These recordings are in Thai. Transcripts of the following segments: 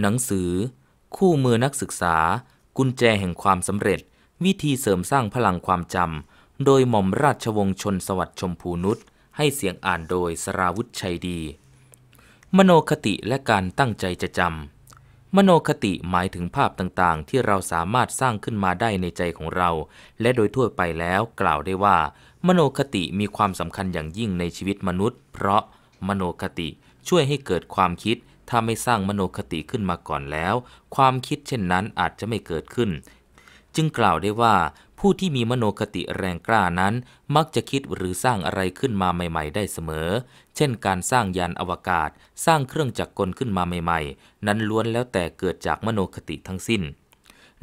หนังสือ คู่มือนักศึกษา กุญแจแห่งความสำเร็จ วิธีเสริมสร้างพลังความจำโดยหม่อมราชวงศ์ชนสวัสดิ์ชมพูนุชให้เสียงอ่านโดยสราวุิชัยดี มโนคติและการตั้งใจจะจำมโนคติหมายถึงภาพต่างๆ ที่เราสามารถสร้างขึ้นมาได้ในใจของเรา และโดยทั่วไปแล้วกล่าวได้ว่า มโนคติมีความสำคัญอย่างยิ่งในชีวิตมนุษย์ เพราะมโนคติช่วยให้เกิดความคิดถ้าไม่สร้างมโนคติขึ้นมาก่อนแล้ว ความคิดเช่นนั้นอาจจะไม่เกิดขึ้น จึงกล่าวได้ว่าผู้ที่มีมโนคติแรงกล้านั้น มักจะคิดหรือสร้างอะไรขึ้นมาใหม่ ๆ ได้เสมอ เช่นการสร้างยานอวกาศ สร้างเครื่องจักรกลขึ้นมาใหม่ ๆ นั้นล้วนแล้วแต่เกิดจากมโนคติทั้งสิ้น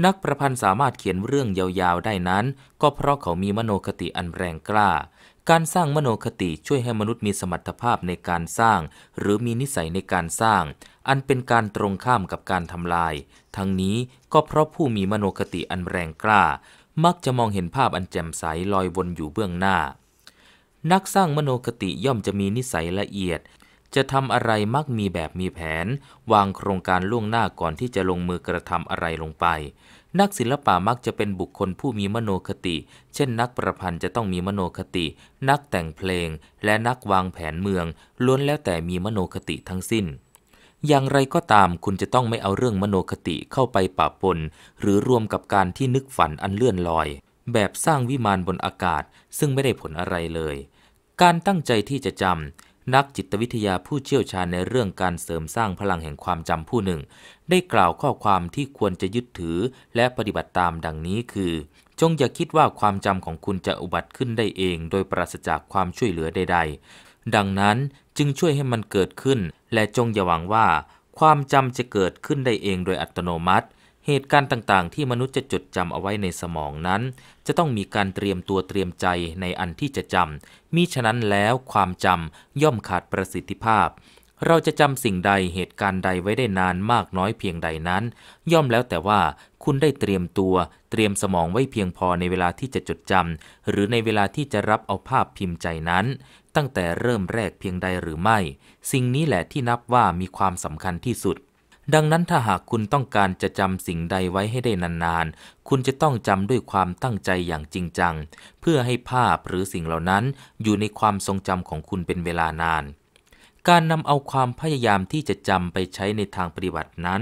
นักประพันธ์สามารถเขียนเรื่องยาวๆได้นั้น ก็เพราะเขามีมโนคติอันแรงกล้าการสร้างมโนคติช่วยให้มนุษย์มีสมรรถภาพในการสร้าง หรือมีนิสัยในการสร้าง อันเป็นการตรงข้ามกับการทำลาย ทั้งนี้ก็เพราะผู้มีมโนคติอันแรงกล้า มักจะมองเห็นภาพอันแจ่มใสลอยวนอยู่เบื้องหน้า นักสร้างมโนคติย่อมจะมีนิสัยละเอียดจะทำอะไรมักมีแบบมีแผน วางโครงการล่วงหน้าก่อนที่จะลงมือกระทำอะไรลงไป นักศิลปะมักจะเป็นบุคคลผู้มีมโนคติ เช่นนักประพันธ์จะต้องมีมโนคติ นักแต่งเพลง และนักวางแผนเมือง ล้วนแล้วแต่มีมโนคติทั้งสิ้น อย่างไรก็ตามคุณจะต้องไม่เอาเรื่องมโนคติเข้าไปปะปน หรือรวมกับการที่นึกฝันอันเลื่อนลอย แบบสร้างวิมานบนอากาศ ซึ่งไม่ได้ผลอะไรเลย การตั้งใจที่จะจำนักจิตวิทยาผู้เชี่ยวชาญในเรื่องการเสริมสร้างพลังแห่งความจำผู้หนึ่ง ได้กล่าวข้อความที่ควรจะยึดถือและปฏิบัติตามดังนี้คือ จงอย่าคิดว่าความจำของคุณจะอุบัติขึ้นได้เองโดยปราศจากความช่วยเหลือใด ๆ ดังนั้นจึงช่วยให้มันเกิดขึ้น และจงอย่าหวังว่า ความจำจะเกิดขึ้นได้เองโดยอัตโนมัติเหตุการณ์ต่างๆ ที่มนุษย์จะจดจำเอาไว้ในสมองนั้น จะต้องมีการเตรียมตัวเตรียมใจในอันที่จะจำมิฉะนั้นแล้วความจำย่อมขาดประสิทธิภาพ เราจะจำสิ่งใดเหตุการณ์ใดไว้ได้นานมากน้อยเพียงใดนั้น ย่อมแล้วแต่ว่าคุณได้เตรียมตัว เตรียมสมองไว้เพียงพอในเวลาที่จะจดจำหรือในเวลาที่จะรับเอาภาพพิมพ์ใจนั้น ตั้งแต่เริ่มแรกเพียงใดหรือไม่ สิ่งนี้แหละที่นับว่ามีความสำคัญที่สุดดังนั้นถ้าหากคุณต้องการจะจำสิ่งใดไว้ให้ได้นานๆ คุณจะต้องจำด้วยความตั้งใจอย่างจริงจัง เพื่อให้ภาพหรือสิ่งเหล่านั้นอยู่ในความทรงจำของคุณเป็นเวลานานการนำเอาความพยายามที่จะจำไปใช้ในทางปฏิบัตินั้น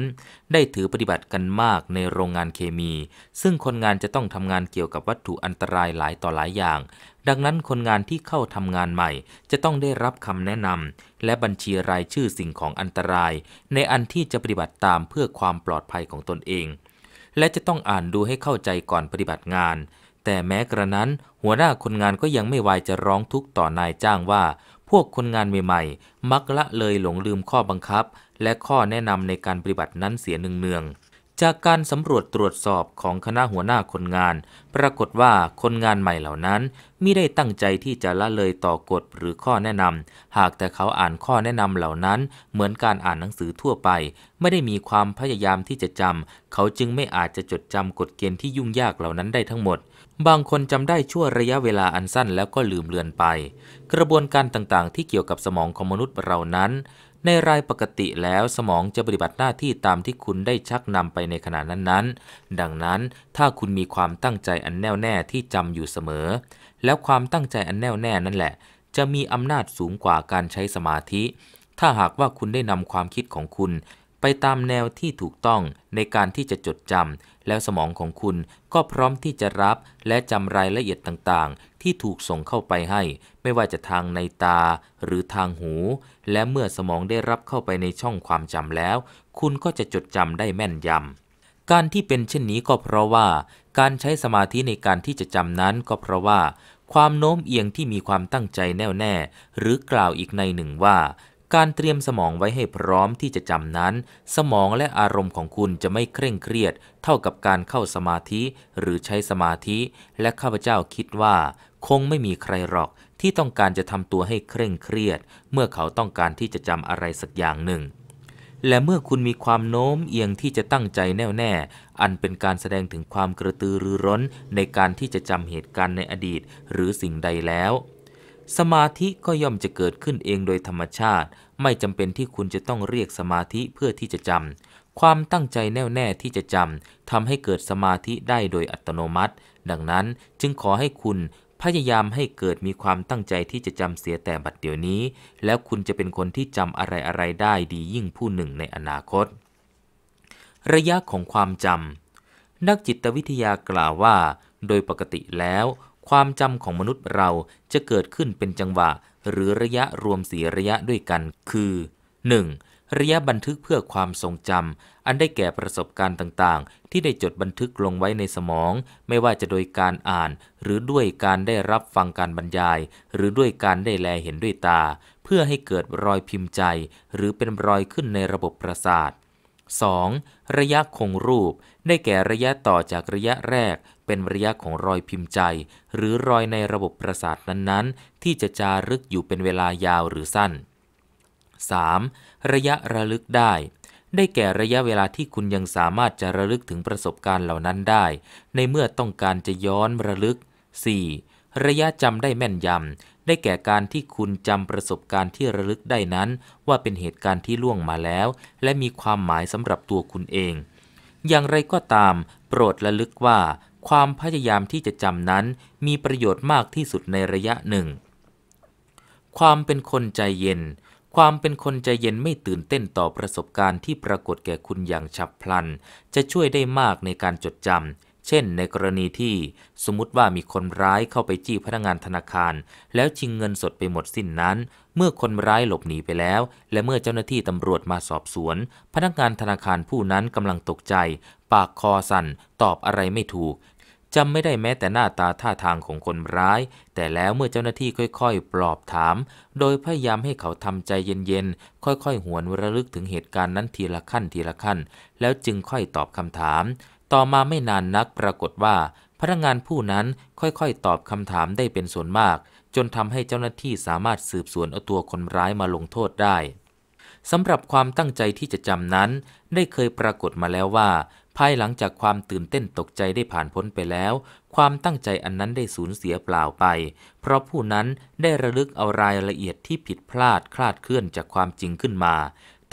ได้ถือปฏิบัติกันมากในโรงงานเคมี ซึ่งคนงานจะต้องทำงานเกี่ยวกับวัตถุอันตรายหลายต่อหลายอย่าง ดังนั้นคนงานที่เข้าทำงานใหม่จะต้องได้รับคำแนะนำและบัญชีรายชื่อสิ่งของอันตราย ในอันที่จะปฏิบัติตามเพื่อความปลอดภัยของตนเอง และจะต้องอ่านดูให้เข้าใจก่อนปฏิบัติงาน แต่แม้กระนั้น หัวหน้าคนงานก็ยังไม่ไวายจะร้องทุกข์ต่อนายจ้างว่าพวกคนงานใหม่ๆมักละเลยหลงลืมข้อบังคับ และข้อแนะนำในการปฏิบัตินั้นเสียเนืองๆจากการสำรวจตรวจสอบของคณะหัวหน้าคนงาน ปรากฏว่าคนงานใหม่เหล่านั้นมิได้ตั้งใจที่จะละเลยต่อกฎหรือข้อแนะนำ หากแต่เขาอ่านข้อแนะนำเหล่านั้น เหมือนการอ่านหนังสือทั่วไป ไม่ได้มีความพยายามที่จะจำ เขาจึงไม่อาจจะจดจำกฎเกณฑ์ที่ยุ่งยากเหล่านั้นได้ทั้งหมด บางคนจำได้ชั่วระยะเวลาอันสั้นแล้วก็ลืมเลือนไป กระบวนการต่างๆ ที่เกี่ยวกับสมองของมนุษย์เรานั้นในรายปกติแล้วสมองจะปฏิบัติหน้าที่ตามที่คุณได้ชักนำไปในขณะนั้นๆ ดังนั้นถ้าคุณมีความตั้งใจอันแน่วแน่ที่จำอยู่เสมอ แล้วความตั้งใจอันแน่วแน่นั่นแหละ จะมีอำนาจสูงกว่าการใช้สมาธิ ถ้าหากว่าคุณได้นำความคิดของคุณไปตามแนวที่ถูกต้องในการที่จะจดจำแล้วสมองของคุณก็พร้อมที่จะรับและจำรายละเอียดต่างๆ ที่ถูกส่งเข้าไปให้ ไม่ว่าจะทางในตาหรือทางหู และเมื่อสมองได้รับเข้าไปในช่องความจำแล้ว คุณก็จะจดจำได้แม่นยำการที่เป็นเช่นนี้ก็เพราะว่า การใช้สมาธิในการที่จะจำนั้นก็เพราะว่า ความโน้มเอียงที่มีความตั้งใจแน่วแน่หรือกล่าวอีกในหนึ่งว่าการเตรียมสมองไว้ให้พร้อมที่จะจำนั้น สมองและอารมณ์ของคุณจะไม่เคร่งเครียด เท่ากับการเข้าสมาธิหรือใช้สมาธิ และข้าพเจ้าคิดว่าคงไม่มีใครหรอกที่ต้องการจะทำตัวให้เคร่งเครียด เมื่อเขาต้องการที่จะจำอะไรสักอย่างหนึ่ง และเมื่อคุณมีความโน้มเอียงที่จะตั้งใจแน่วแน่ อันเป็นการแสดงถึงความกระตือรือร้น ในการที่จะจำเหตุการณ์ในอดีต หรือสิ่งใดแล้ว สมาธิก็ย่อมจะเกิดขึ้นเองโดยธรรมชาติไม่จำเป็นที่คุณจะต้องเรียกสมาธิเพื่อที่จะจำ ความตั้งใจแน่วแน่ที่จะจำทำให้เกิดสมาธิได้โดยอัตโนมัติ ดังนั้นจึงขอให้คุณพยายามให้เกิดมีความตั้งใจที่จะจำเสียแต่บัดเดี๋ยวนี้ แล้วคุณจะเป็นคนที่จำอะไรอะไรได้ดียิ่งผู้หนึ่งในอนาคต ระยะของความจำนักจิตวิทยากล่าวว่า โดยปกติแล้วความจำของมนุษย์เราจะเกิดขึ้นเป็นจังหวะ หรือระยะรวมสีระยะด้วยกันคือ 1. ระยะบันทึกเพื่อความทรงจำอันได้แก่ประสบการณ์ต่าง ๆ ที่ได้จดบันทึกลงไว้ในสมอง ไม่ว่าจะโดยการอ่าน หรือด้วยการได้รับฟังการบรรยาย หรือด้วยการได้แลเห็นด้วยตา เพื่อให้เกิดรอยพิมพ์ใจ หรือเป็นรอยขึ้นในระบบประสาท 2. ระยะคงรูปได้แก่ระยะต่อจากระยะแรกเป็นระยะของรอยพิมพ์ใจ หรือรอยในระบบประสาทนั้นๆ ที่จะจารึกอยู่เป็นเวลายาวหรือสั้น 3. ระยะระลึกได้ ได้แก่ระยะเวลาที่คุณยังสามารถจะระลึกถึงประสบการณ์เหล่านั้นได้ ในเมื่อต้องการจะย้อนระลึก 4. ระยะจำได้แม่นยำได้แก่การที่คุณจำประสบการณ์ที่ระลึกได้นั้น ว่าเป็นเหตุการณ์ที่ล่วงมาแล้ว และมีความหมายสำหรับตัวคุณเอง อย่างไรก็ตาม โปรดระลึกว่าความพยายามที่จะจำนั้นมีประโยชน์มากที่สุดในระยะหนึ่ง ความเป็นคนใจเย็น ความเป็นคนใจเย็นไม่ตื่นเต้นต่อประสบการณ์ที่ปรากฏแก่คุณอย่างฉับพลัน จะช่วยได้มากในการจดจำ เช่น ในกรณีที่ สมมติว่ามีคนร้ายเข้าไปจี้พนักงานธนาคาร แล้วชิงเงินสดไปหมดสิ้นนั้น เมื่อคนร้ายหลบหนีไปแล้ว และเมื่อเจ้าหน้าที่ตำรวจมาสอบสวน พนักงานธนาคารผู้นั้นกำลังตกใจ ปากคอสั่นตอบอะไรไม่ถูกจำไม่ได้แม้แต่หน้าตาท่าทางของคนร้าย แต่แล้วเมื่อเจ้าหน้าที่ค่อยๆปลอบถาม โดยพยายามให้เขาทำใจเย็นๆ ค่อยๆ หวนระลึกถึงเหตุการณ์นั้นทีละขั้นทีละขั้น แล้วจึงค่อยตอบคำถาม ต่อมาไม่นานนักปรากฏว่า พนักงานผู้นั้นค่อยๆตอบคำถามได้เป็นส่วนมาก จนทำให้เจ้าหน้าที่สามารถสืบสวนเอาตัวคนร้ายมาลงโทษได้สำหรับความตั้งใจที่จะจำนั้น ได้เคยปรากฏมาแล้วว่าภายหลังจากความตื่นเต้นตกใจได้ผ่านพ้นไปแล้ว ความตั้งใจอันนั้นได้สูญเสียเปล่าไป เพราะผู้นั้นได้ระลึกเอารายละเอียดที่ผิดพลาดคลาดเคลื่อนจากความจริงขึ้นมา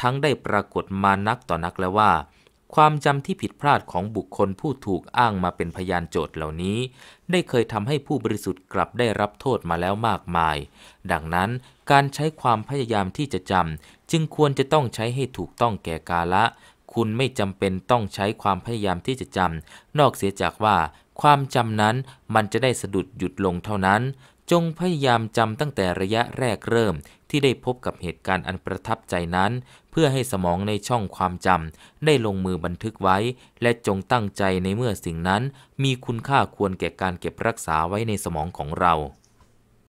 ทั้งได้ปรากฏมานักต่อนักแล้วว่า ความจำที่ผิดพลาดของบุคคลผู้ถูกอ้างมาเป็นพยานโจทย์เหล่านี้ ได้เคยทำให้ผู้บริสุทธิ์กลับได้รับโทษมาแล้วมากมาย ดังนั้นการใช้ความพยายามที่จะจำจึงควรจะต้องใช้ให้ถูกต้องแก่กาละคุณไม่จำเป็นต้องใช้ความพยายามที่จะจำนอกเสียจากว่าความจำนั้นมันจะได้สะดุดหยุดลงเท่านั้น จงพยายามจำตั้งแต่ระยะแรกเริ่ม ที่ได้พบกับเหตุการณ์อันประทับใจนั้น เพื่อให้สมองในช่องความจำได้ลงมือบันทึกไว้ และจงตั้งใจในเมื่อสิ่งนั้น มีคุณค่าควรแก่การเก็บรักษาไว้ในสมองของเรา